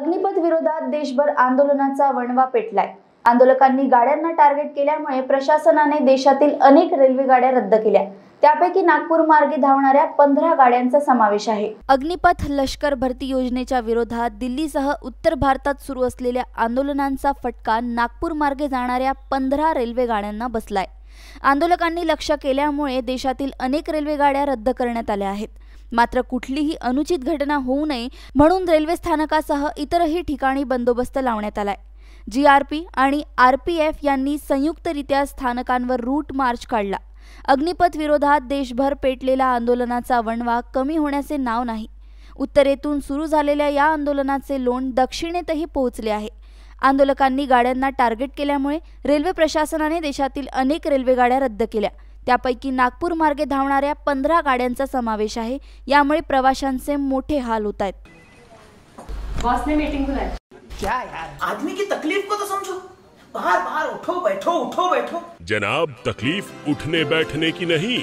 अग्निपथ विरोधात देशभर आंदोलनाचा वणवा पेटलाय आंदोलकांनी गाड्यांना टार्गेट केल्यामुळे प्रशासनाने देशातील अनेक रेल्वे गाड्या रद्द केल्या त्यापैकी नागपूर मार्गे धावणाऱ्या पंधरा गाड्यांचा समावेश आहे अग्निपथ लष्कर भरती योजनेच्या विरोधात दिल्लीसह उत्तर भारतात सुरू असलेल्या आंदोलनांचा फटका नागपूर मार्गे जाणाऱ्या पंधरा रेल्वे गाड्यांना बसलाय आंदोलकांनी लक्ष केल्यामुळे देशातील अनेक रेल्वे गाड्या रद्द करण्यात आल्या आहेत मात्र कुठलीही अनुचित घटना होऊ नये म्हणून रेल्वे स्थानकासह इतरही ठिकाणी बंदोबस्त लावण्यात आलाय जी आर पी आणि आर पी एफ यांनी संयुक्तरित्या स्थानकांवर रूट मार्च काढला अग्निपथ विरोधात देशभर पेटलेला आंदोलनाचा वणवा कमी होण्याचे नाव नाही उत्तरेतून सुरू झालेल्या या आंदोलनाचे लोण दक्षिणेतही पोहोचले आहे आंदोलकांनी गाड्यांना टार्गेट केल्यामुळे रेल्वे प्रशासनाने देशातील अनेक रेल्वेगाड्या रद्द केल्या त्यापैकी नागपूर मार्गे धावणाऱ्या पंधरा गाड्यांचा समावेश आहे यामुळे प्रवाशांचे मोठे हाल होत आहेत क्या आदमी की तकलीफ को तो समझो बाहर बाहर उठो बैठो उठो बैठो जनाब तकलीफ उठने बैठने की नहीं